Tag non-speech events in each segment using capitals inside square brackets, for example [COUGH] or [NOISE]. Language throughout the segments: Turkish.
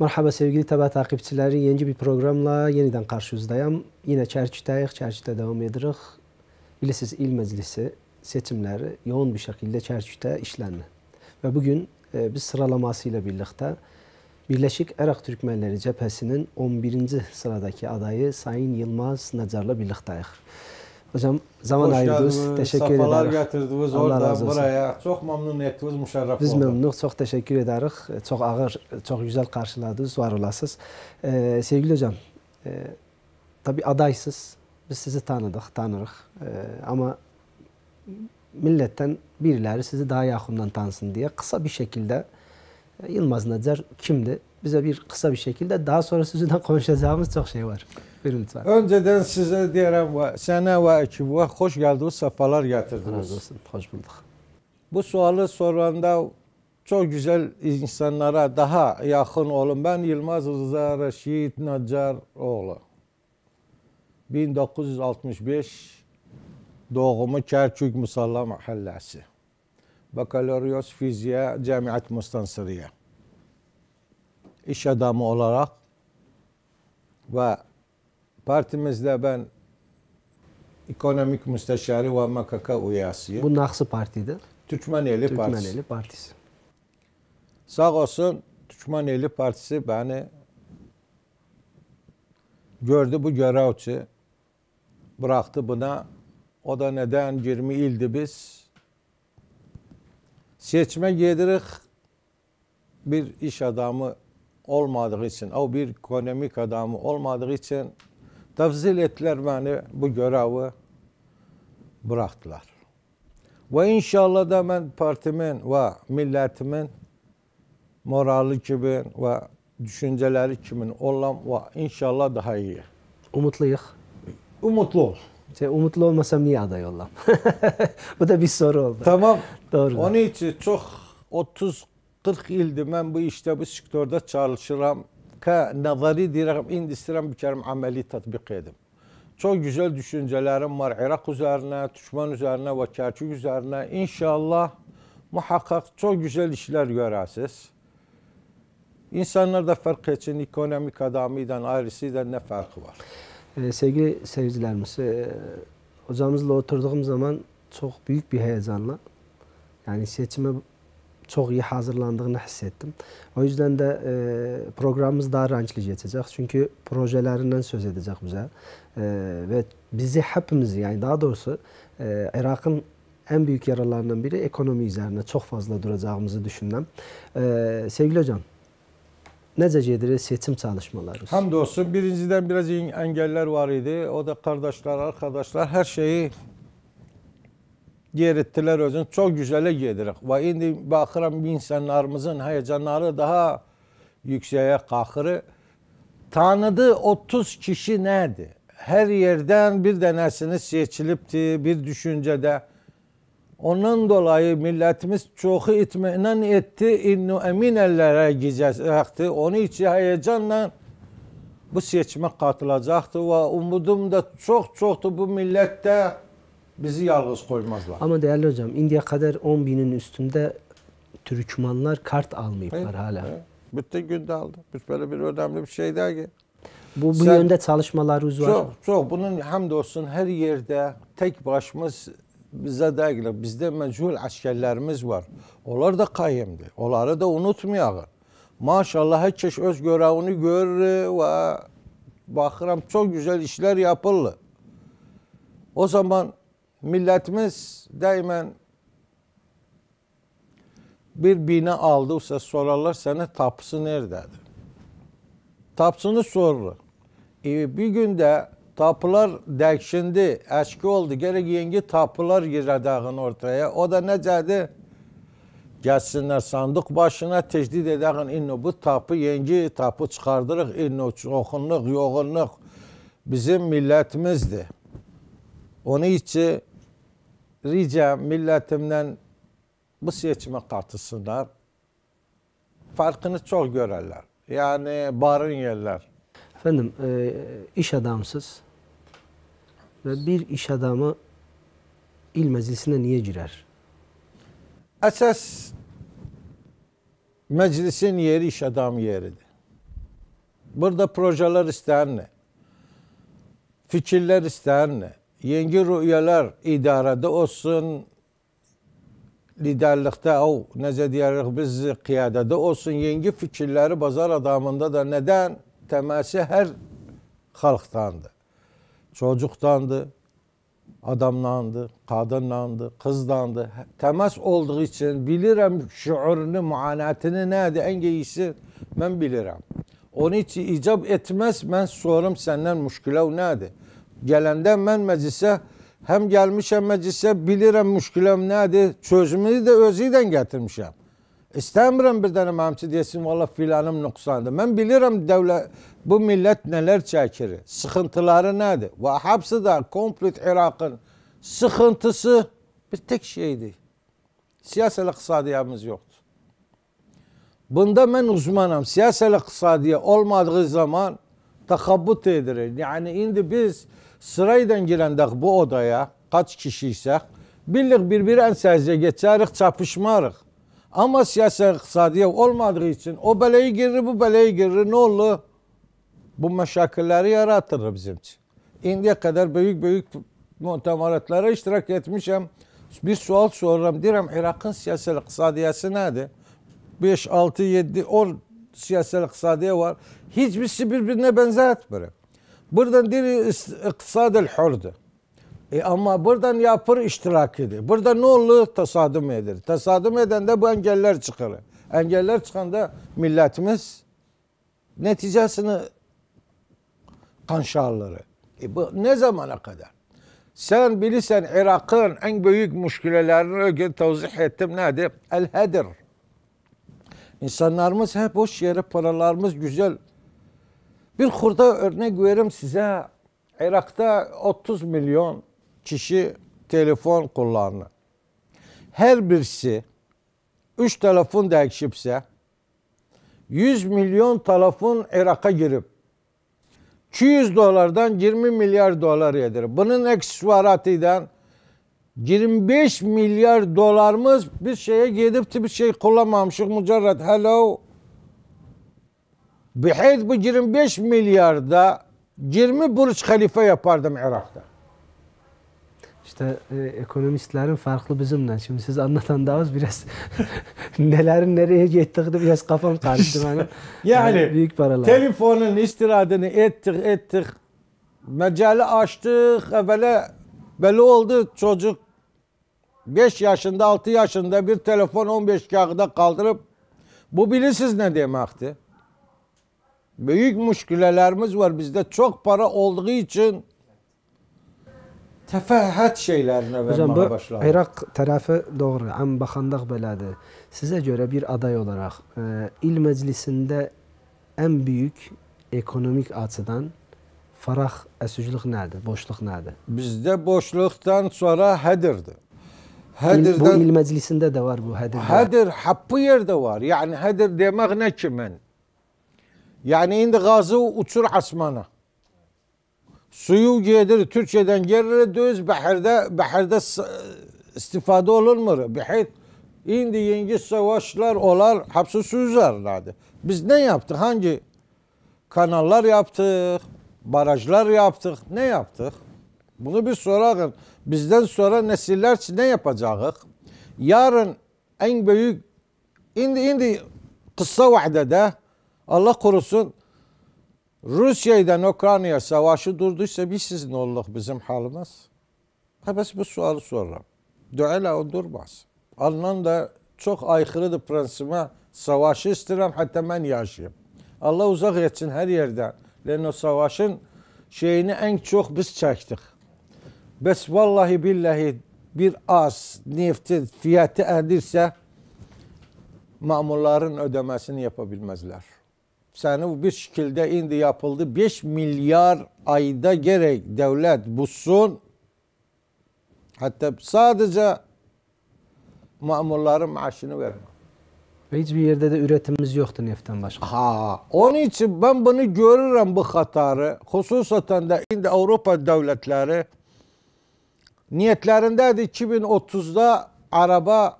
Mərhaba sevgili Təbə takipçiləri, yeni bir proqramla yenidən qarşınızdayam. Yenə Çərçütəyik, Çərçütə davam edirik. Bilirsiniz, il məclisi seçimləri yoğun bir şəkildə Çərçütə işlənir. Və bu gün e, biz sıralaması ilə birlikdə Birləşik Ərəq Türkmənləri cəbhəsinin 11-ci sıradakı adayı Sayın Yılmaz Nəcarla birlikdəyik. Hocam zaman Hoş ayırdınız. Geldiniz, teşekkür safalar getirdiniz Allah orada razı olsun. Çok memnun ettiniz, müşerref Biz oldu. memnun, çok teşekkür ederiz. Çok ağır, çok güzel karşıladınız, var olasız. Ee, sevgili hocam, e, tabii adaysız. Biz sizi tanıdık, tanırız. Ee, ama milletten birileri sizi daha yakından tansın diye kısa bir şekilde e, Yılmaz Necer kimdi? Bize bir kısa bir şekilde daha sonra sizinle konuşacağımız çok şey var. Buyurun lütfen. Önceden sizə deyirəm, sənə və Əkibuğa xoş gəldiniz, səfalar gətirdiniz. Razı olsun, hoş bulduk. Bu sualı soranda çok güzel insanlara daha yakın olun. Ben Yılmaz Rıza Reşit Nacar oğlu. 1965 doğumu Kerkük Musalla Mahallesi. Bakaloriyos Fizya Cemiyet Mustansırıya. İş adamı olarak ve Partimizde ben ekonomik müsteşarı ve MKK üyesiyim. Bu naksı partiydi? Türkmeneli, Türkmeneli Partisi. Partisi. Sağ olsun Türkmeneli Partisi beni gördü bu görev için. Bıraktı buna. O da neden 20 ildi biz. Seçme gedirik bir iş adamı olmadığı için, o bir ekonomik adamı olmadığı için tavzil ettiler beni bu görevi bıraktılar. Ve inşallah da ben partimin ve milletimin morali kimin ve düşünceleri kimin olam ve inşallah daha iyi. Umutluyuz. Umutlu ol. Şey, umutlu olmasam niye aday olam? [LAUGHS] bu da bir soru oldu. Tamam. Doğru. Onun için çok 30-40 ildi ben bu işte bu sektörde çalışıram nazari deyirəm, indi istəyirəm bir kərəm əməli tətbiq edim. Çox gözəl düşüncələrim var Irak üzerine, düşmən üzerine ve Kərkük üzerine. İnşallah muhakkak çok güzel işler görəsiniz. İnsanlar da fərq için ekonomik adamıyla, ayrısıyla ne farkı var? Ee, sevgili seyircilerimiz, e, hocamızla oturduğum zaman çok büyük bir heyecanla, yani seçime çok iyi hazırlandığını hissettim. O yüzden de e, programımız daha renkli geçecek. Çünkü projelerinden söz edecek bize. E, ve bizi hepimizi yani daha doğrusu e, Irak'ın en büyük yaralarından biri ekonomi üzerine çok fazla duracağımızı düşünmem. E, sevgili hocam, necə gedir seçim çalışmaları? Hamd olsun. Birincidən biraz engeller var idi. O da kardeşler, arkadaşlar her şeyi yer etdilər özünü. Çox gözələ gedirik. Və indi baxıram insanlarımızın həyəcanları daha yüksəyə qalxır. Tanıdı 30 kişi nədir? Hər yerdən bir dənəsini seçilibdi bir düşüncədə. Ondan dolayı millətimiz çoxu itminan etdi, innu əmin əllərə gecəcəkdi. Onun için həyəcanla bu seçmə qatılacaqdı və umudum da çox-çoxdur bu millətdə Bizi yalnız koymazlar. Ama değerli hocam India kadar 10 binin üstünde Türkmanlar kart almayıplar evet, hala. Evet. Bütün günde aldı. Biz böyle bir önemli bir şey der ki. Bu, bu sen, yönde çalışmalarımız var. Çok, çok. Bunun hamdolsun her yerde tek başımız bize dergiler. Bizde mecbur askerlerimiz var. Onlar da kayımdı. Onları da unutmayalım. Maşallah herkes öz görevini görür ve bakıram çok güzel işler yapıldı O zaman milletimiz daimen bir bina aldı, olsa sorarlar sana tapısı nerededir? Tapsını sorurlar. E, bir günde tapılar dəkşindi, eski oldu. Gerek yenge tapılar giradağın ortaya. O da ne dedi? Gelsinler sandık başına tecdid edəğin inno bu tapı, yengi tapı çıxardırıq. İnno çoxunluq, yoğunluq bizim millətimizdir. Onun için rica milletimden bu seçime katılsınlar. Farkını çok görerler. Yani barın yerler. Efendim e, iş adamsız ve bir iş adamı il meclisine niye girer? Esas meclisin yeri iş adamı yeridir. Burada projeler isteyen ne? Fikirler isteyen ne? Yenge rüyalar idarədə olsun, liderlikte o necə deyirik biz qiyadədə olsun. Yenge fikirleri bazar adamında da neden teması her halktandı. Çocuktandı, adamlandı, kadınlandı, kızlandı. Temas olduğu için bilirim şuurunu, muanatını nedir en iyisi ben bilirim. Onun için icap etmez ben sorum senden müşkülev nedir? gələndə mən məclisə həm gəlmişəm məclisə bilirəm müşküləm nədir, çözümünü də özü ilə gətirmişəm. İstəmirəm bir dənə mənim üçün valla filanım nöqsandır. Mən bilirəm dövlət, bu millət nələr çəkir, sıxıntıları nədir. Və hapsi da komplet Irak'ın sıxıntısı bir tek şeydir. Siyasal iqtisadiyamız yoxdur. Bunda mən uzmanam. Siyasal iqtisadiya olmadığı zaman takabbut edilir. Yani indi biz Sırayla girəndə bu odaya kaç kişi ise birlik birbirine biri ənsəzə çapışmarıq. Ama siyasi iqtisadiye olmadığı için o beleyi girir, bu beleyi girir, ne olur? Bu meşakilleri yaratır bizim için. İndiye kadar büyük büyük muhtemaratlara iştirak etmişim. Bir sual soruram, derim Irak'ın siyasi iqtisadiyesi nedir? 5, 6, 7, 10 siyasi iqtisadiye var. Hiçbirisi birbirine benzetmiyor. Buradan diri el hurdu. E ama buradan yapır iştirakidir. Burada ne olur? Tasadüm edir. Tasadüm eden de bu engeller çıkar. Engeller çıkanda milletimiz neticesini kanşarları. E bu ne zamana kadar? Sen bilirsen Irak'ın en büyük müşkülelerini o gün tavzih ettim. Nedir? El hedir. İnsanlarımız hep boş yere paralarımız güzel bir kurda örnek veririm size. Irak'ta 30 milyon kişi telefon kullanır. Her birisi 3 telefon değişipse 100 milyon telefon Irak'a girip 200 dolardan 20 milyar dolar yedir. Bunun aksesuaratıyla 25 milyar dolarımız bir şeye gidip bir şey kullanmamışız. Mücerret hello Biheyt bu 25 milyarda 20 Burç Halife yapardım Irak'ta. İşte e, ekonomistlerin farklı bizimden. Şimdi siz anlatan daha az biraz [LAUGHS] nelerin nereye gittiğini biraz kafam karıştı bana. [LAUGHS] Yani, yani büyük paralar. Telefonun istirahatını ettik ettik. Mecali açtık. Evvela böyle oldu çocuk 5 yaşında 6 yaşında bir telefon 15 kağıda kaldırıp bu bilirsiniz ne demekti? Büyük müşkülelerimiz var bizde çok para olduğu için tefəhhət şeylərinə verməyə başladı. Irak tərəfi doğru, ən baxandaq belədir. Size göre bir aday olarak e, il məclisində en büyük ekonomik açıdan faraq əsüclük nerede? Boşluk nerede? Bizde boşluktan sonra hədirdir. Hədirdən, bu il məclisində de var bu hədir. Hədir haqqı yerdə var. Yani hədir demək nə ki yani indi gazı uçur asmana. Suyu gelir Türkçeden gelir düz behirde behirde istifade olunmur. Behir indi yengi savaşlar olar hapsi su üzerlerdi. Biz ne yaptık? Hangi kanallar yaptık? Barajlar yaptık? Ne yaptık? Bunu bir sorakın. Bizden sonra nesiller ne yapacağız? Yarın en büyük indi indi kısa vadede Allah korusun Rusya ile Ukrayna savaşı durduysa biz sizin olduk bizim halimiz. Həbəs bu sualı soruram. Duələ o durmaz. Alman da çok aykırıdır prensibə. Savaşı istirəm, hatta ben yaşayayım. Allah uzak etsin her yerden. Ləkin o savaşın şeyini en çok biz çektik. Bəs vallahi billahi bir az neftin fiyatı əldirsə, mamulların ödemesini yapabilmezler sene bir şekilde indi yapıldı. 5 milyar ayda gerek devlet bulsun. Hatta sadece mamurların maaşını verme. Ve hiçbir yerde de üretimimiz yoktu neftten başka. Ha, onun için ben bunu görürüm bu hatarı. Hususaten de indi Avrupa devletleri niyetlerindedir 2030'da araba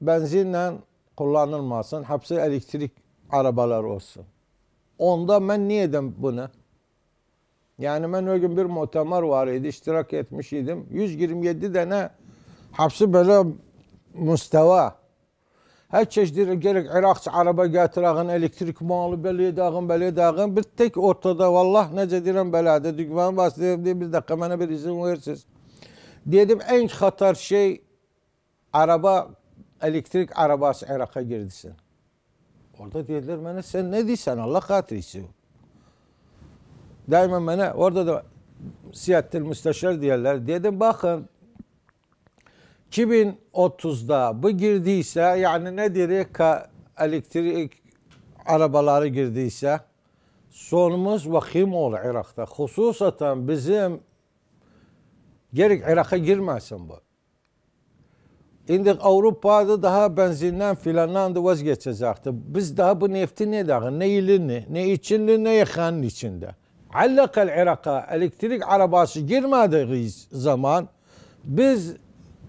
benzinle kullanılmasın. Hepsi elektrik arabalar olsun. Onda ben niye edem bunu? Yani ben o gün bir muhtemar var idi, iştirak etmiş idim. 127 tane hapsi böyle müsteva. Her çeşitli gerek Irak araba getirin, elektrik malı böyle edin, böyle edin. Bir tek ortada vallah nece deyirəm belə dedik. Ben bahsedeyim diye bir dakika bana bir izin verirsiniz. Dedim en xatar şey araba elektrik arabası Irak'a girdisin. Orada dediler bana sen ne deyirsən Allah xatirisi. Daima bana orada da Siyattil Müsteşar diyorlar. Dedim bakın 2030'da bu girdiyse yani ne diyerek elektrik arabaları girdiyse sonumuz vahim ol Irak'ta. Hususaten bizim gerek Irak'a girmesin bu. İndi Avrupa'da daha benzinden filandan da vazgeçeceğiz artık. Biz daha bu nefti ne daha? Ne ilini, ne içini, ne yakanın içinde. Allakal Irak'a elektrik arabası girmediği zaman biz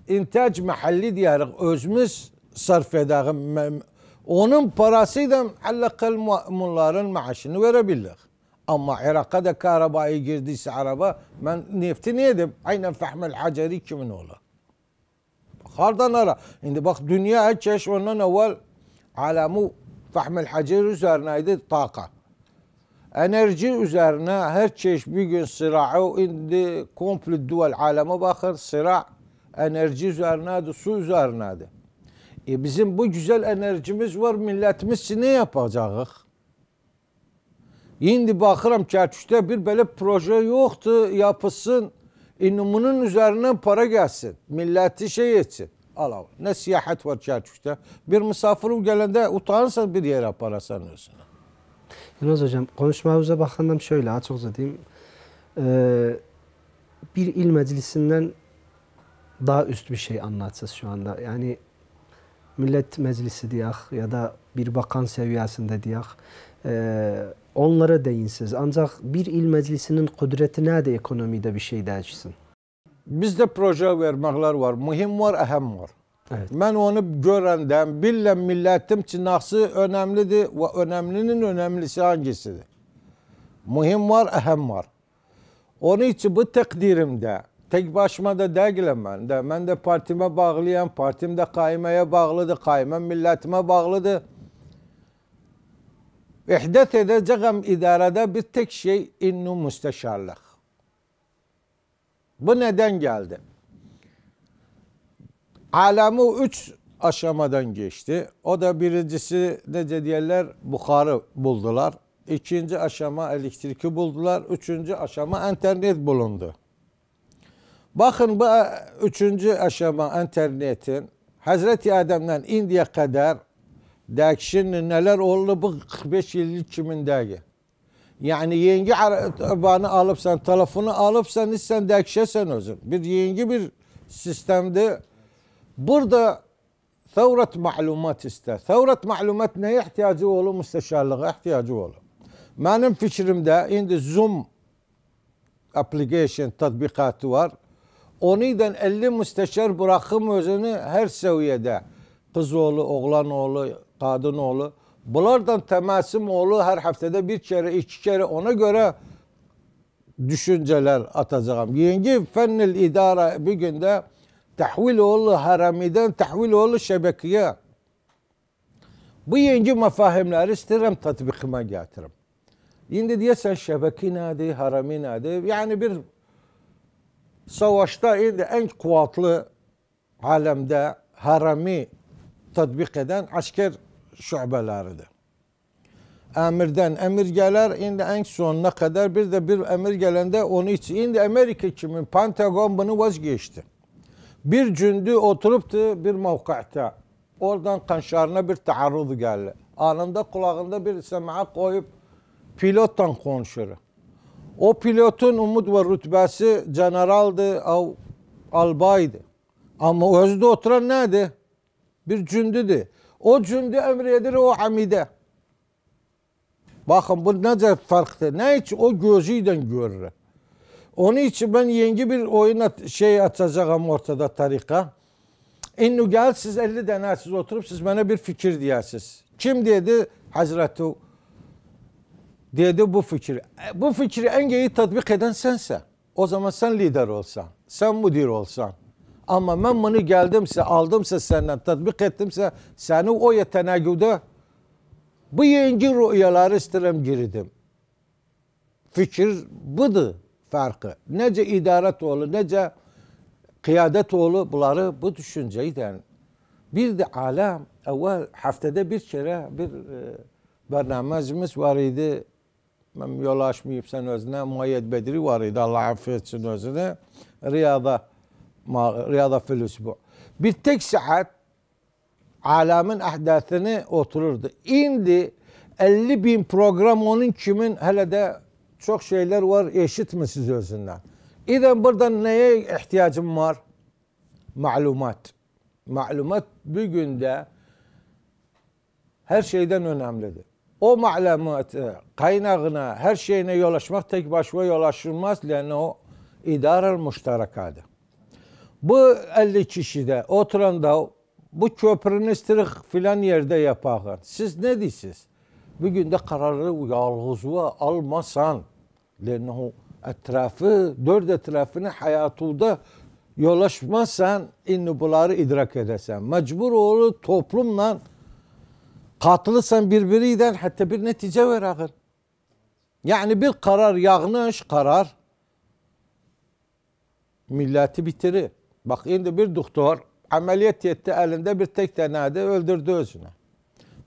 intaj mahalli diyerek özümüz sarf edelim. Onun da allakal mulların maaşını verebilir. Ama Irak'a da arabaya girdiyse araba ben nefti ne edip aynen fahmel haceri kimin olur? Xardan ara. İndi bak dünya hər kəş ondan əvvəl aləmu fəhmil həcir üzərinə idi taqa. Enerji üzərinə her kəş bir gün sıra'ı indi komple dual aləmə bakır Sıra enerji üzərinədir, su üzərinədir. E bizim bu güzel enerjimiz var, milletimiz ne yapacağıq? İndi bakıram ki, bir böyle proje yoktu yapılsın. İnumunun e, üzerine para gelsin. Milleti şey etsin. Allah ne siyahat var çerçüfte. Bir misafir gelende utanırsan bir yere para sanıyorsun. Yunus Hocam konuşmamıza bakandam şöyle açıkça diyeyim. Ee, bir il meclisinden daha üst bir şey anlatsanız şu anda. Yani millet meclisi diyak ya da bir bakan seviyesinde diyak. onlara değinsiz. Ancak bir il meclisinin kudretine de ekonomide bir şey değişsin. Bizde proje vermekler var. Mühim var, ehem var. Evet. Mən onu görəndən bilirəm millətim çınaqsı önəmlidir və önəmlinin önəmlisi hangisidir? Mühim var, əhəm var. Onun için bu təqdirimdə, tək başıma da dəqiqləm mən də, mən də partimə bağlıyam, partim də qayməyə bağlıdır, qaymə millətimə bağlıdır. Vehdet edeceğim idarede bir tek şey innu müsteşarlık. Bu neden geldi? Alemi üç aşamadan geçti. O da birincisi nece diyorlar? Buharı buldular. İkinci aşama elektriki buldular. Üçüncü aşama internet bulundu. Bakın bu üçüncü aşama internetin Hazreti Adem'den indiye kadar Dək neler oldu bu 45 yıl içimindəki. Yani yenge arabanı alıpsan, telefonu alıpsan, sen dəkşəsən özün. Bir yenge bir sistemde burada ثورة معلومات ister. ثورة معلومات neye ihtiyacı olur? Müsteşarlığa ihtiyacı olur. Benim fikrimde indi Zoom application tatbikatı var. Oniden 50 müsteşar bırakım özünü her seviyede. Kız oğlu, oğlan oğlu, Qadınoğlu. Bunlardan Təməsim oğlu her haftada bir kərə, iki kərə ona görə düşüncələr atacağam. Yeni fənnil idarə bir gündə tahvil oğlu haramiden, tahvil oğlu şəbəkiyə. Bu yeni məfahimləri istəyirəm tətbiqimə gətirim. İndi deyəsən şəbəki nədir, hərəmi nədir? yani bir savaşta indi ən qüvvətli aləmdə hərəmi tətbiq edən əskər şubeleridir. Emirden emir gelir, indi en sonuna kadar bir de bir emir gelende onu için. İndi Amerika kimin Pentagon bunu vazgeçti. Bir cündü oturuptu bir mevkata. Oradan kanşarına bir taarruz geldi. Anında kulağında bir sema koyup pilottan konuşur. O pilotun umut ve rütbesi generaldi generaldı, albaydı. Ama özde oturan neydi? Bir cündüdü. O cündü emredir o amide. Bakın bu necə farklı. Ne için? O gözüyle görür. Onun için ben yeni bir oyuna şey açacağım ortada tarika. İnnu gel siz 50 tane siz oturup siz bana bir fikir diyesiz. Kim dedi? Hazreti dedi bu fikir. E, bu fikri en iyi tatbik eden sense. O zaman sen lider olsan, sen müdür olsan, ama ben bunu geldimse, aldımsa senden, tatbik ettimse seni o yeteneküde bu yenge rüyaları istedim girdim. Fikir budur farkı. Nece idaret oğlu, nece kıyadet oğlu bunları bu düşünceyden. Bir de alam. evvel haftada bir kere bir e, bernamazımız var idi. Ben yol açmayıp sen özüne, Muayyed Bedri var idi Allah affetsin özüne. Riyada رياضه في الاسبوع bir saat alemin ahdatını otururdu. İndi 50 bin program onun kimin hele çok şeyler var eşit mi siz özünden? İden buradan neye ihtiyacım var? Malumat. Malumat bir günde her şeyden önemlidir. O malumatı, kaynağına, her şeyine yol açmak tek başına açılmaz, Yani o idare müşterekadır. Bu 50 kişi də oturanda bu köprünü istirik filan yerde yapağın. Siz ne deyirsiz? Bugün de də qərarı yalğızlığa almasan, lənəhu etrafı dört etrafını hayatında yolaşmazsan, inni bunları idrak edəsən. Mecbur olur toplumla katılırsan birbiriyle hatta bir netice verir. Yani bir karar yanlış karar milleti bitirir. Bak indi bir doktor ameliyat etti elinde bir tek denedi öldürdü özünü.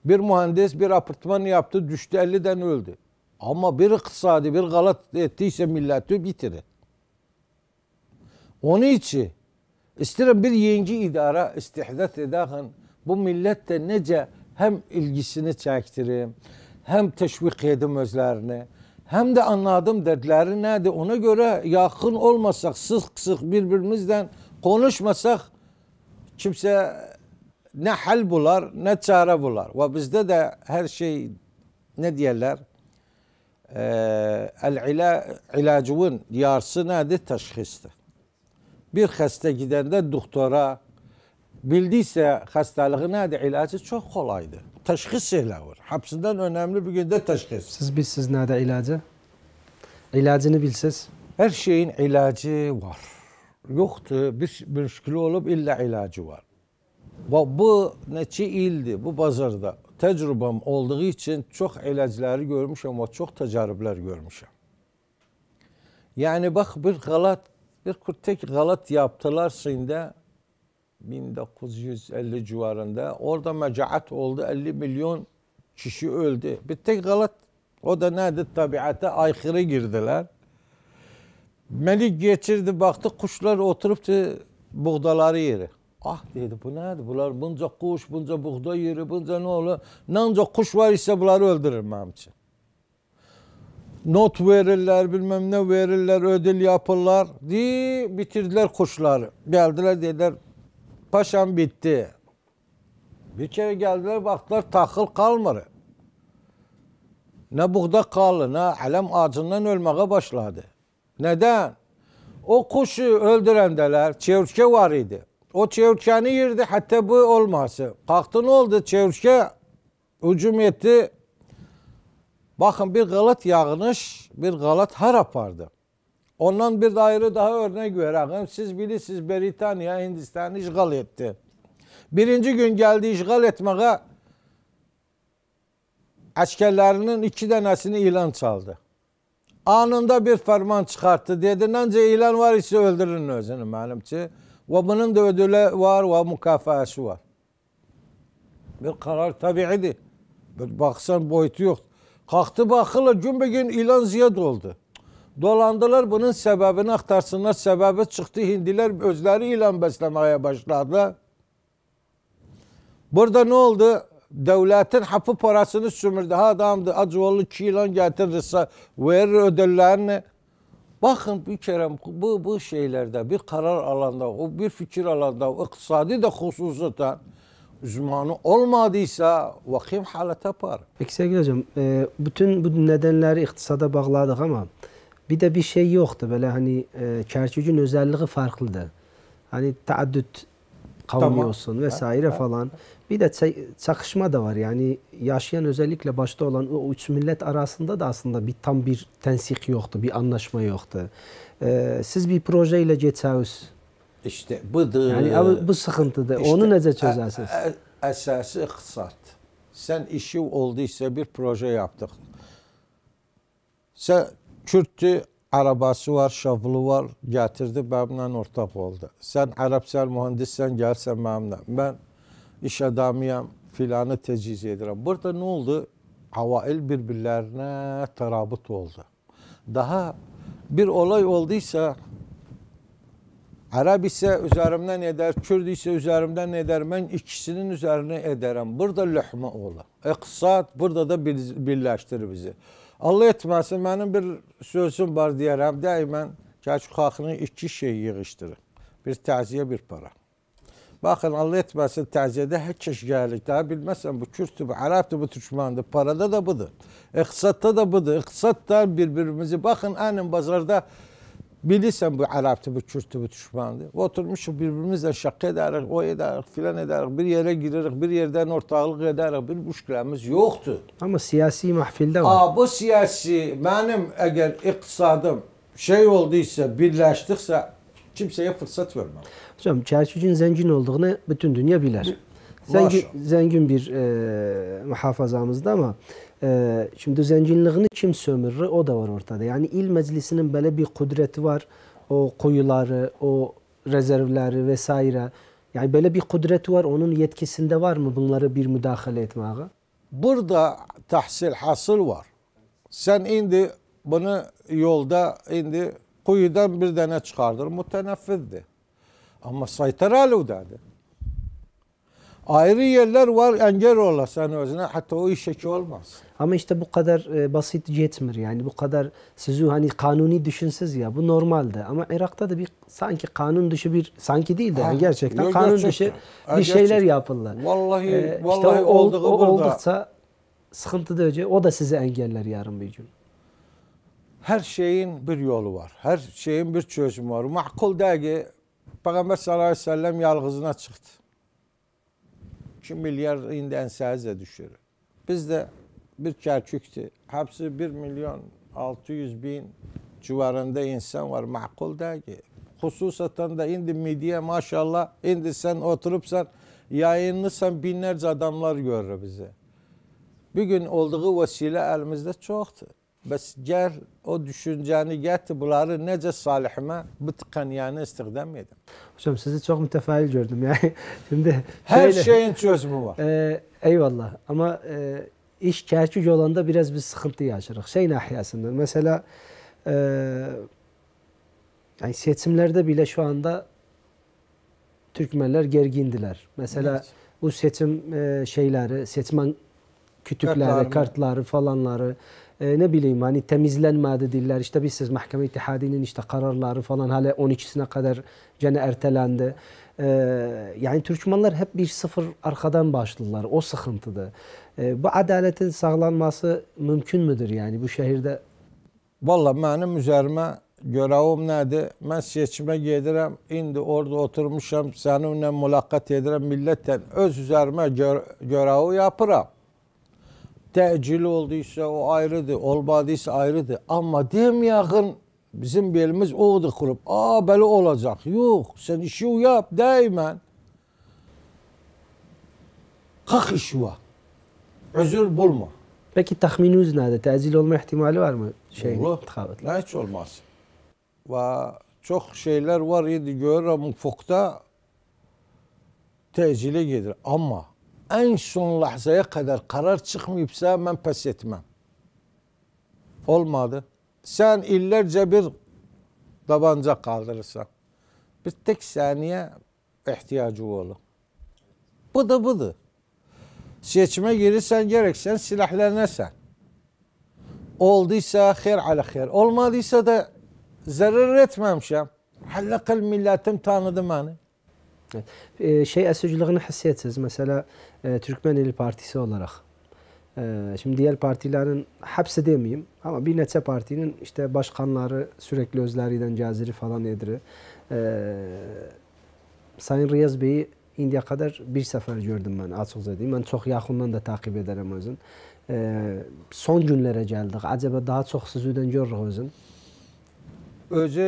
Bir mühendis bir apartman yaptı düştü 50'den öldü. Ama bir iktisadi bir galat ettiyse milleti bitirir. Onun için isterim bir yeni idara istihdat edakın bu millette nece hem ilgisini çektirim, hem teşvik edim özlerini, hem de anladım dertleri nedir. Ona göre yakın olmasak sık sık birbirimizden Konuşmasak kimse ne hal bular ne çare bular. Ve bizde de her şey ne diyorlar? Ee, el ila, ilacının yarısı nedir? Teşhistir. Bir hasta gidende doktora bildiyse hastalığı nedir? ilacı çok kolaydı. Teşhis edilir. Hapsinden önemli bir günde teşhis. Siz bilsiz nedir ilacı? İlacını bilsiz. Her şeyin ilacı var yoktu. Bir müşkülü olup illa ilacı var. Ve bu neçi ildi bu bazarda. Tecrübem olduğu için çok ilaçları görmüşüm ama çok tecrübeler görmüşüm. Yani bak bir galat, bir tek galat yaptılar şimdi 1950 civarında. Orada mecaat oldu 50 milyon kişi öldü. Bir tek galat o da nedir tabiata aykırı girdiler. Melik geçirdi baktı kuşlar oturup buğdaları yeri. Ah dedi bu nedir? Bunlar bunca kuş, bunca buğday yeri, bunca ne olur? Ne ancak kuş var ise bunları öldürür mamçı. Not verirler, bilmem ne verirler, ödül yapırlar. Di bitirdiler kuşları. Geldiler dediler, paşam bitti. Bir kere geldiler baktılar takıl kalmır. Ne buğda kaldı, ne alem ağacından ölmeye başladı. Neden? O kuşu öldürendeler çevrçke var idi. O çevrçkeni yerdi hatta bu olması. Kalktı ne oldu? Çevrçke hücum etti. Bakın bir galat yağınış, bir galat harap vardı. Ondan bir daire daha örnek verelim. Siz bilirsiniz Britanya Hindistan işgal etti. Birinci gün geldi işgal etmeye askerlerinin iki tanesini ilan çaldı anında bir ferman çıkarttı. Dedi nanca ilan var işte öldürün özünü malimçi. Ve bunun da ödülü var ve mükafatı var. Bir karar tabiidir. Bir baksan boyutu yok. Kalktı bakıla gün gün ilan ziyad oldu. Dolandılar bunun sebebini aktarsınlar. Sebebi çıktı Hindiler özleri ilan beslemeye başladı. Burada ne oldu? devletin hapı parasını sümürdü. Ha adamdı acıvalı kilan getirirse verir ödüllerini. Bakın bir kere bu, bu şeylerde bir karar alanda, o bir fikir alanda, iktisadi de hususaten uzmanı olmadıysa vahim halet yapar. Peki sevgili hocam, e, bütün bu nedenleri iktisada bağladık ama bir de bir şey yoktu. Böyle hani e, kerçücün özelliği farklıdır. Hani taaddüt kavunuyorsun tamam. vesaire ha, ha, falan. Bir de çakışma da var yani yaşayan özellikle başta olan o üç millet arasında da aslında bir tam bir tensik yoktu, bir anlaşma yoktu. Ee, siz bir projeyle geçsəniz. İşte budur. Yani bu sıkıntıdır. İşte, Onu necə e, çözərsiniz? Əsası e, iqtisad. Sən işi olduysa bir proje yaptıq. Sən Kürtdü, arabası var, şavlı var, gətirdi, mənimlə ortaq oldu. Sən ərəbsəl mühəndissən, gəlsən mənimlə. Mən iş adamıyam filanı teciz edilen. Burada ne oldu? Havail birbirlerine terabut oldu. Daha bir olay olduysa Arab ise üzerimden eder, Kürt ise üzerimden eder, ben ikisinin üzerine ederim. Burada lühme olur. İqsat burada da birleştirir bizi. Allah etmesin, benim bir sözüm var deyərəm, daimən kəşf xalqının iki şey yığışdırır. Bir təziyə, bir para. Baxın, Allah etməsin, təziyyədə heç kəş gəlir. Daha bilməsən, bu Kürdür, bu Ərəbdir, bu Türkməndir. Parada da budur. İqtisadda da budur. İqtisaddan bir-birimizi. Baxın, ən bazarda bilirsən bu Ərəbdir, bu Kürdür, bu düşmandır. Oturmuşuq bir-birimizlə şaqqa edərik, o edərik, filan edərik, bir yerə giririk, bir yerdən ortaqlıq edərik, bir müşkiləmiz yoxdur. Amma siyasi məhfildə var. Aa, bu siyasi, mənim əgər iqtisadım şey olduysa, birləşdiqsə, kimseye fırsat vermem. Hocam çerçücün zengin olduğunu bütün dünya bilir. Zengin, zengin bir e, muhafazamızda ama e, şimdi zenginliğini kim sömürür o da var ortada. Yani il meclisinin böyle bir kudreti var. O koyuları, o rezervleri vesaire. Yani böyle bir kudreti var. Onun yetkisinde var mı bunlara bir müdahale etmeye? Burada tahsil hasıl var. Sen indi bunu yolda indi kuyudan bir tane çıkardır. Müteneffizdi. Ama saytara dedi. Ayrı yerler var engel ola sen özüne hatta o işe işeki olmaz. Ama işte bu kadar e, basit yetmir yani bu kadar sizi hani kanuni düşünsüz ya bu normalde ama Irak'ta da bir sanki kanun dışı bir sanki değil de yani gerçekten ya kanun gerçekten. dışı ha, gerçekten. bir şeyler yapılır. Vallahi ee, vallahi işte o, oldu, o, o oldukça sıkıntı da o da sizi engeller yarın bir gün her şeyin bir yolu var. Her şeyin bir çözümü var. Makul değil ki Peygamber sallallahu aleyhi ve sellem yalğızına çıktı. 2 milyar indi ensəzə düşür. Biz de bir kərkükdür. Hepsi 1 milyon 600 bin civarında insan var. Makul değil ki. Hususaten de indi midye maşallah indi sen oturupsan yayınlı sen binlerce adamlar görür bizi. Bir gün olduğu vesile elimizde çoktu. Bəs gəl o düşüncəni gətir, bunları necə salihimə bitqən yəni istiqdam edim. Hocam sizi çox mütəfəil gördüm. [LAUGHS] Yani şimdi her şeyle, şeyin çözümü var. E, eyvallah. Ama e, iş kerkük olanda biraz bir sıkıntı yaşarıq. Şey nahiyasından. Mesela e, yani seçimlerde bile şu anda Türkmenler gergindiler. Mesela evet. bu seçim e, şeyleri, seçmen kütükleri, kartları, kartları falanları e, ne bileyim hani temizlenmedi diller. işte. biz siz mahkeme itihadinin işte kararları falan hala 12'sine kadar gene ertelendi. E, yani Türkmenler hep bir sıfır arkadan başladılar. O sıkıntıdı. E, ee, bu adaletin sağlanması mümkün müdür yani bu şehirde? Vallahi benim üzerime görevim nedir? Ben seçime gidirəm, indi orada oturmuşam, seninle mülakat ederim milletten öz üzerime gör görevi yapıram tecil olduysa o ayrıdır, olmadıysa ayrıdır. Ama dem yakın bizim belimiz oğdu kurup, aa böyle olacak. Yok, sen işi yap değmen. Kalk işi var. Özür bulma. Peki tahmininiz nerede? Tecil olma ihtimali var mı? Şey, Olur. Ne hiç olmaz. Ve çok şeyler var idi görürüm ufukta tecile gelir. Ama en son lahzaya kadar karar çıkmayıpsa ben pes etmem. Olmadı. Sen illerce bir tabanca kaldırırsan bir tek saniye ihtiyacı olur. Bu da budur. Seçime girirsen gereksen silahlanırsan. Olduysa her ala her. Olmadıysa da zarar etmemişim. Hallakal milletim tanıdı beni. Şey əsirciliyini hiss etsiniz. Məsələ Türkmən İl Partisi olaraq. Şimdi diğer partilerin hepsi demeyeyim ama bir neçe partinin işte başkanları sürekli özlerinden caziri falan edir. Sayın Riyaz Bey'i indiyə qədər bir səfər gördüm mən, açıq deyim. Mən çox yaxından da təqib edərəm özün. E, son günlərə gəldik. Acaba daha çox sizdən görürük özün. Özü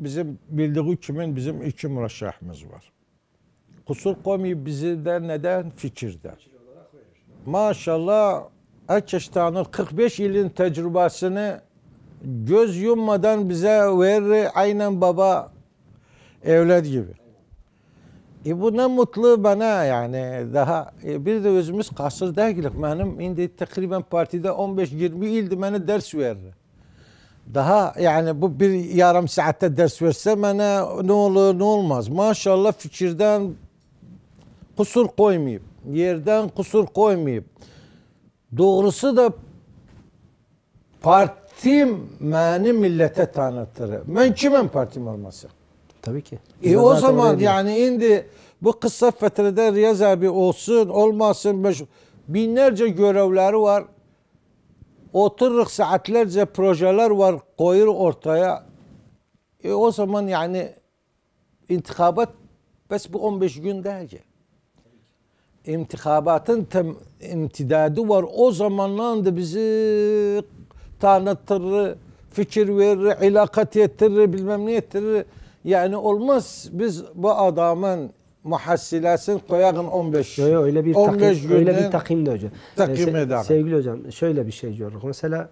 bizim bildiyi kimi bizim iki mürəşşəhimiz var. Kusur komi bizi de neden fikir Maşallah Erkeştan'ın 45 ilin tecrübesini göz yummadan bize verir aynen baba evlat gibi. E bu ne mutlu bana yani daha e bir de özümüz kasır değilik benim indi takriben partide 15-20 ildi bana ders verir. Daha yani bu bir yarım saatte ders verse bana ne olur ne olmaz. Maşallah fikirden kusur koymayıp, yerden kusur koymayıp, doğrusu da partim beni millete tanıtır. Ben kimin partim olması? Tabii ki. E o zaman yani indi bu kısa fetrede Riyaz abi olsun olmasın binlerce görevleri var. Otururuz saatlerce projeler var koyur ortaya. E o zaman yani intikabat bes bu 15 gün değil imtikabatın tem, imtidadı var. O zamandan da bizi tanıtır, fikir verir, ilakat yettirir, bilmem ne yettirir. Yani olmaz biz bu adamın muhassilasını koyalım 15. Yok yok öyle bir 15 takim, öyle bir takim de hocam. Takim se, eder. Sevgili hocam şöyle bir şey diyorum. Mesela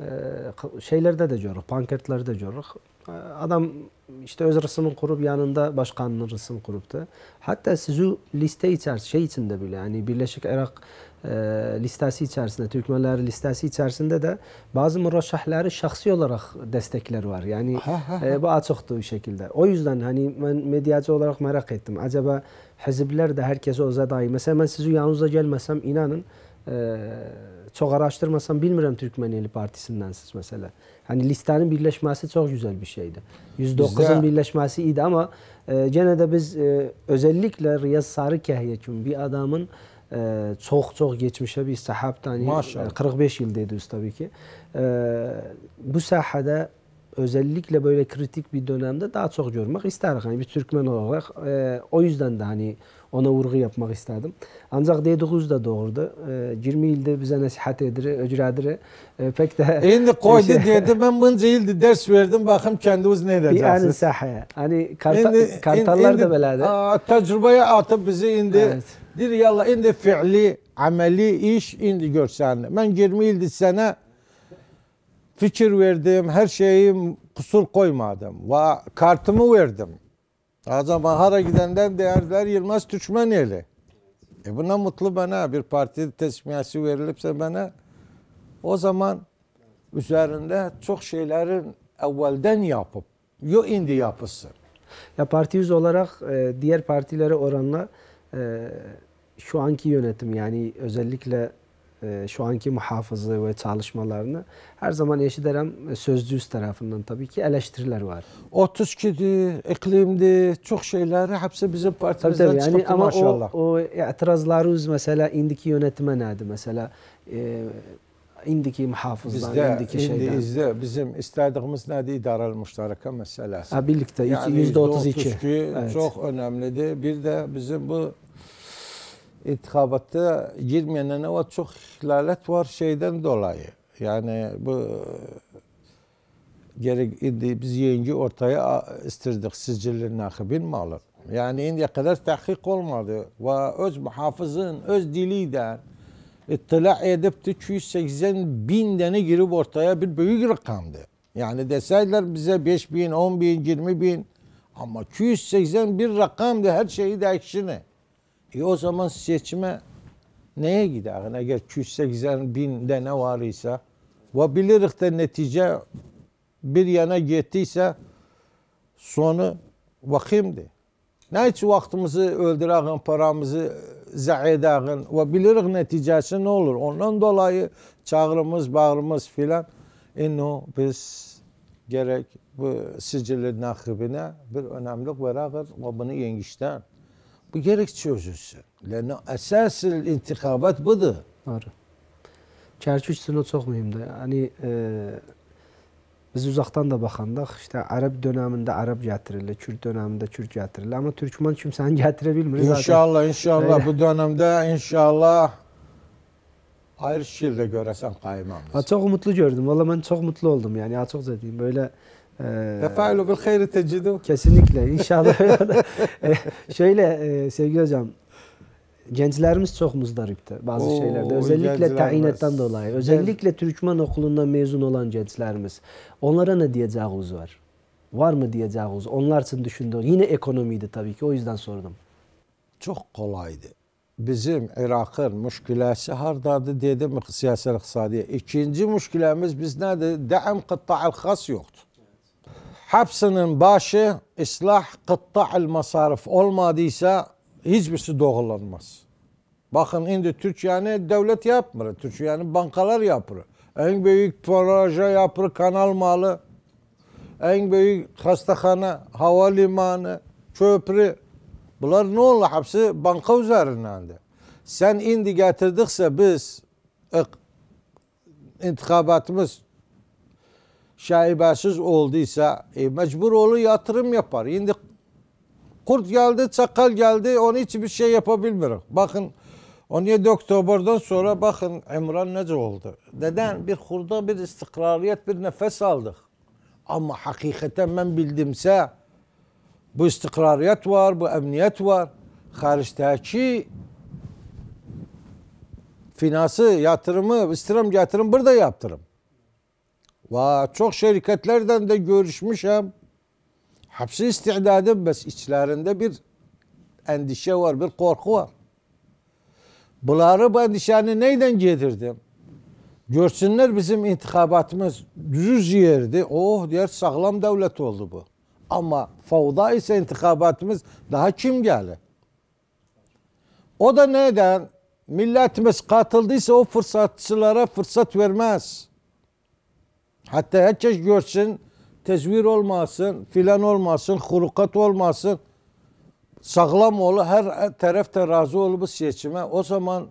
ee, şeylerde de görürük, pankertlerde görürük. Ee, adam işte öz rısımını kurup yanında başkanının rısım kuruptu. Hatta sizi liste içerisinde, şey içinde bile yani Birleşik Irak e, listesi içerisinde, Türkmenler listesi içerisinde de bazı mürraşahları şahsi olarak destekler var. Yani e, bu açıktı bir şekilde. O yüzden hani ben medyacı olarak merak ettim. Acaba hizipler de herkese özel dair. Mesela ben sizi yalnızca gelmesem inanın e, çok araştırmasam bilmirəm Türkmeniyeli siz mesela. Hani listenin birleşmesi çok güzel bir şeydi. 109'un birleşmesi iyiydi ama gene e, de biz e, özellikle Riyaz Sarıkehye kimi bir adamın e, çok çok geçmişe bir sahaptan, hani, 45 yıl dedi tabii ki. E, bu sahada özellikle böyle kritik bir dönemde daha çok görmek isterim. Hani bir Türkmen olarak e, o yüzden de hani ona vurgu yapmak istedim. Ancak dediğiniz da doğurdu. E, 20 yılda bize nasihat ediri, öcradır. E, pek de... Şimdi [LAUGHS] koydu şey, dedi ben bunca yılda ders verdim bakım kendiniz ne edeceksiniz? Bir anı sahaya. Hani karta, indi, kartallar indi, da belada. Tecrübeye atıp bizi indi. Evet. Dir yalla indi fiili, ameli iş indi görsenli. Ben 20 yıldır sana fikir verdim, her şeyi kusur koymadım. ve kartımı verdim. Azam Ahara gidenden değerler Yılmaz Tüçmeneli. E buna mutlu bana bir parti tesmiyesi verilipse bana o zaman üzerinde çok şeylerin evvelden yapıp yo indi yapısı. Ya parti yüz olarak e, diğer partilere oranla e, şu anki yönetim yani özellikle e, şu anki muhafızı ve çalışmalarını her zaman Yeşilderem e, sözlüğüz tarafından tabii ki eleştiriler var. 32'di, iklimdi, çok şeyler hepsi bizim partimizden tabii, yani, çıktı ama maşallah. O, o itirazlarımız mesela indiki yönetime neydi mesela? E, indiki muhafızdan, bizde, indiki şeyden. Bizde bizim istediğimiz nədir? İdarəl müştərəkə məsələsi. Ha, birlikdə, yani %32. 32 evet. çox önəmlidir. Bir de bizim bu intikabatta ne var çok ihlalet var şeyden dolayı. Yani bu gerek indi biz yenge ortaya istirdik sicilli nakibin malın. Yani indiye kadar tahkik olmadı ve öz muhafızın öz diliyle ittila edip 280 bin tane girip ortaya bir büyük rakamdı. Yani deseydiler bize 5 bin, 10 bin, 20 bin ama 280 bin rakamdı her şeyi de ekşini. E o zaman seçme neye gider? Eğer 280 bin dene var ise ve bilirik de netice bir yana gittiyse sonu vahimdi. Ne için vaktimizi öldüreğin, paramızı zayi edeğin ve bilirik neticesi ne olur? Ondan dolayı çağrımız, bağrımız filan inu biz gerek bu sicili nakibine bir önemlilik verir ve bunu yengişten. Bu gerekçe özüsü. Lənə əsas intiqabat budur. Doğru. Kərkük sınıf çox mühümdür. Yəni e, biz uzaqdan da baxanda işte Ərəb dövründə Ərəb gətirilir, Kürd dövründə Kürd gətirilir, amma türkmən kimsəni gətirə bilmir inşallah, zaten. İnşallah, inşallah Elə. bu dövrdə inşallah ayrı şəkildə görəsən qaymamız. Ha, çox mutlu gördüm. Valla mən çox mutlu oldum. Yəni açıqca deyim, belə e, Ee, Efa'lu bil hayri tecidu. Kesinlikle inşallah. [LAUGHS] [LAUGHS] Ee, şöyle e, sevgili hocam gençlerimiz çok muzdaripti bazı Oo, şeylerde. Özellikle tayinetten dolayı. Özellikle evet. Türkmen okulundan mezun olan gençlerimiz. Onlara ne diyeceğiz var? Var mı diyeceğiz? Onlar için düşündü. Yine ekonomiydi tabii ki. O yüzden sordum. Çok kolaydı. Bizim Irak'ın müşkiləsi hardadı dedim siyasi iqtisadiye. İkinci müşkiləmiz biz nədir? Dəəm kıtta xas yoktu hepsinin başı ıslah kıtta'l masarif olmadıysa hiçbirisi doğrulanmaz. Bakın şimdi Türkiye'ni devlet yapmır. Türkiye'ni bankalar yapıyor. En büyük proje yapır kanal malı. En büyük hastahane, havalimanı, köprü. Bunlar ne oldu? Hepsi banka üzerinden de. Sen indi getirdikse biz e, intikabetimiz şaibəsiz olduysa e, mecbur olur yatırım yapar. Şimdi kurt geldi, çakal geldi, onu hiçbir şey yapabilmiyoruz. Bakın 17 Oktober'dan sonra bakın İmran ne oldu. Neden? Bir kurda bir istikrariyet, bir nefes aldık. Ama hakikaten ben bildimse bu istikrariyet var, bu emniyet var. Hariçteki finansı, yatırımı, istirem yatırım burada yaptırım. Va çok şirketlerden de görüşmüşüm. Hapsi istidadım bes içlerinde bir endişe var, bir korku var. Bunları bu endişeni neyden getirdim? Görsünler bizim intikabatımız düz yerdi. Oh diğer sağlam devlet oldu bu. Ama favda ise intikabatımız daha kim geldi? O da neden? Milletimiz katıldıysa o fırsatçılara fırsat vermez. Hatta herkes görsün, tezvir olmasın, filan olmasın, hurukat olmasın. Sağlam olu her tarafta razı olup seçime. O zaman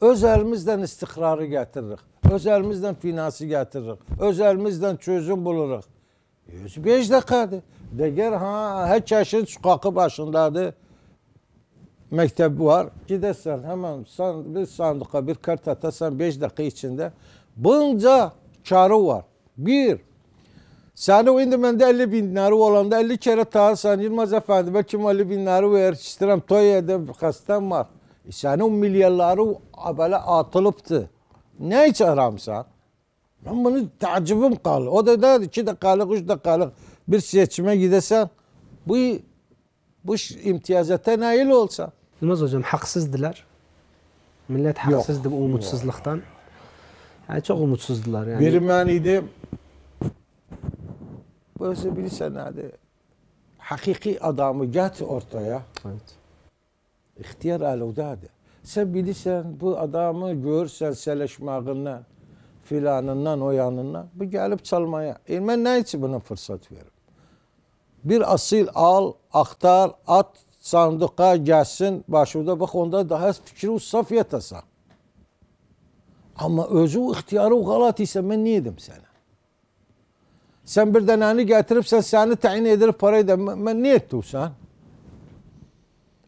öz elimizden istikrarı getiririk. Öz elimizden finansı getiririk. Öz elimizden çözüm buluruq. 105 dakikadır. Deger ha, her çeşit sokakı başındadır. Mektep var. Gidersen hemen san, bir sandıka bir kart atasan 5 dakika içinde bunca karı var. Bir. Səni o indi məndə 50 bin dinarı olanda 50 kərə tanısan Yılmaz əfəndi mən kim 50 bin dinarı ver yəni istəyirəm toy edəm xəstəm var. E, səni o milyarları belə atılıbdı. Nə üçün aramsan? Mən bunu təəccübüm qalır. O da nədir? 2 dəqiqəlik, 3 dəqiqəlik bir seçimə gedəsən bu bu imtiyazata nail olsan. Yılmaz hocam haqsızdırlar. Millət haqsızdır bu umudsuzluqdan. Yəni hə, çox umudsuzdular yəni. Biri mən idim. Böylesi bilirsən nədir? hakiki adamı gət ortaya. Evet. İxtiyar əluvdadır. Sən bilirsən bu adamı görürsən sələşmağından, filanından, o Bu gəlib çalmaya. E, mən nə üçün buna fırsat verim? Bir asil al, axtar, at sandığa gəlsin başımda. Bax onda daha fikri usaf yatasan. Ama özü ixtiyarı qalat isə mən niyə edim sənə? Sen bir deneni hani getirip sen seni tayin edilip parayı da ben niye ettin sen?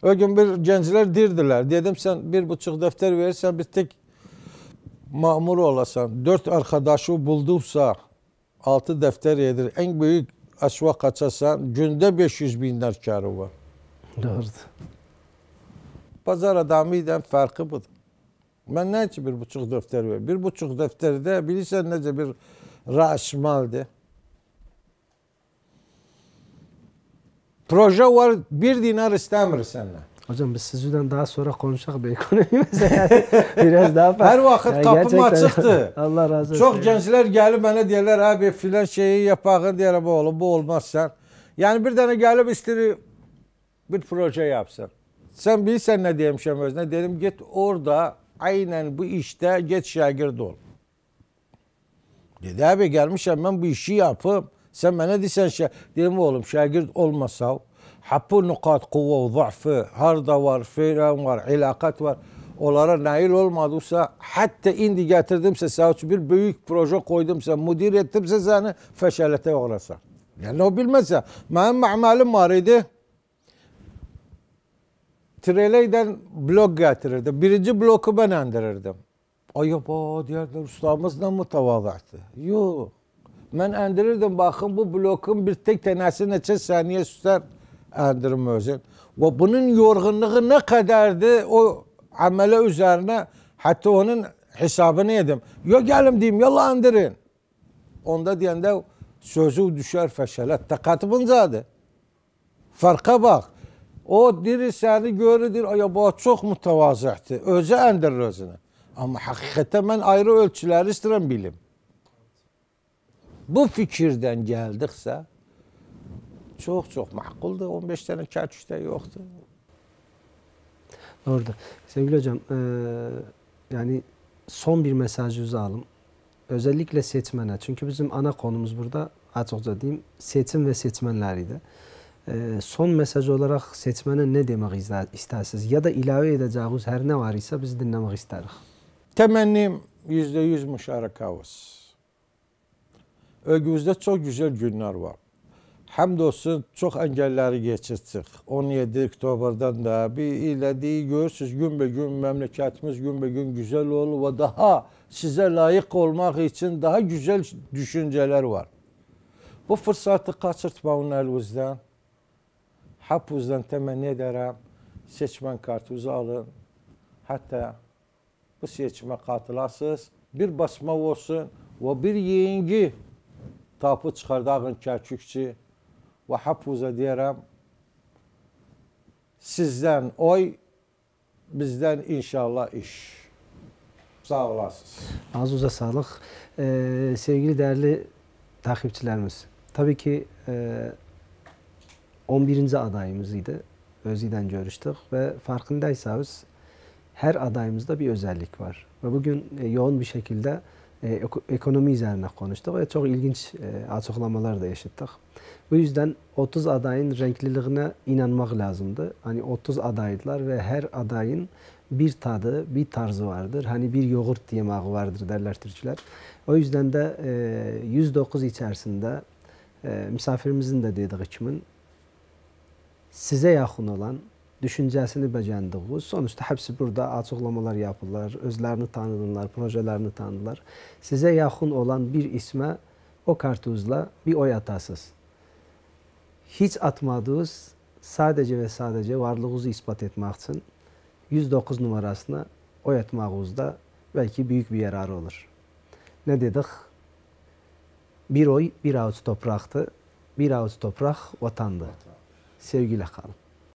O gün bir gençler dirdiler. Dedim sen bir buçuk defter verirsen bir tek mamur olasan. Dört arkadaşı bulduysa altı defter yedir. En büyük asva kaçasan günde 500 binler karı var. Doğru. Pazar adamıyla farkı budur. Ben ne için bir buçuk defter veriyorum? Bir buçuk defterde bilirsen nece bir raşmaldi. proje var bir dinar istemir senden. Hocam biz sizden daha sonra konuşacak bir ekonomi [LAUGHS] yani biraz daha farklı. Her vakit yani kapım açıktı. [LAUGHS] Allah razı olsun. Çok gençler gelip bana diyorlar abi filan şeyi yapakın diyorum oğlum bu olmaz sen. Yani bir tane gelip istiri bir proje yapsın. Sen bilsen ne demişim özne. Dedim git orada aynen bu işte geç şagird ol. Dedi abi gelmişim ben bu işi yapıp sen mənə şey deyim oğlum, şagird olmasav, hapu nüqat, quvva, zəfı, harda var, feyran var, ilaqat var. Onlara nail olmadıysa, hatta indi getirdimse sana bir büyük proje koydumsa, müdür ettimse seni feşalete uğrasan. Yani o bilmezse. Benim ma'malim var idi. Treleyden blok getirirdim. Birinci bloku ben indirirdim. Ayaba diğerler ustamız mı mutavazattı. Yok. Mən endirirdim baxın bu blokun bir tek tənəsi neçə saniye süsler endirim özün. Ve bunun yorğunluğu ne kadardı o amele üzerine hatta onun hesabını edim. Yo gelim diyeyim yalla endirin. Onda deyəndə sözü düşer feşele. Takatımın zadı. Farka bak. O diri seni görür, aya bu çok mütevazıhtı. Özü endirir özünü. Ama hakikaten ben ayrı ölçüler istedim bilim bu fikirden geldikse çok çok makuldu. 15 tane kağıt işte yoktu. Doğrudur. Sevgili hocam e, yani son bir mesajı alın. Özellikle seçmene. Çünkü bizim ana konumuz burada açıkça diyeyim seçim ve seçmenleriydi. E, son mesaj olarak seçmene ne demek istersiniz? Ya da ilave edeceğiniz her ne var ise biz dinlemek isteriz. Temennim %100 müşarak olsun. Ölgümüzdə çok güzel günler var. Həmd olsun çox əngəlləri keçirdik. 17 oktyabrdan da bir elədiyi görürsüz gün be gün güzel olur ve daha size layık olmak için daha güzel düşünceler var. Bu fırsatı kaçırtmayın elinizden. Hepinizden temenni ederim. Seçmen kartınızı alın. Hatta bu seçime katılasız Bir basma olsun ve bir yengi تاپوت çıxardağın kərkükçi ve həpuzə deyərəm, sizden, oy, bizden inşallah iş. Sağ olasınız. Azuza sağlıq. Ee, sevgili değerli takipçilerimiz, tabii ki e, 11. adayımızıydı. Özü'den görüştük ve farkındaysanız her adayımızda bir özellik var. Ve bugün e, yoğun bir şekilde E, ekonomi üzərinə konuşduq və çox ilginc e, açıqlamalar da eşitdik. Bu yüzden 30 adayın renkliliğine inanmak lazımdı. Hani 30 adaydılar ve her adayın bir tadı, bir tarzı vardır. Hani bir yoğurt yemeği vardır derler Türkçüler. O yüzden de 109 e, içerisinde misafirimizin de dediği kimin size yakın olan düşüncəsini bəgəndiğiniz, sonuçta hepsi burada açıqlamalar yapırlar, özlerini tanıdırlar, projelerini tanıdılar. Size yaxın olan bir isme o kartuzla bir oy atasız. Hiç atmadığınız sadece ve sadece varlığınızı ispat etmək üçün 109 numarasına oy atmağınızda belki büyük bir yararı olur. Ne dedik? Bir oy bir avuç topraktı, bir avuç toprak vatandı. Sevgiyle kalın.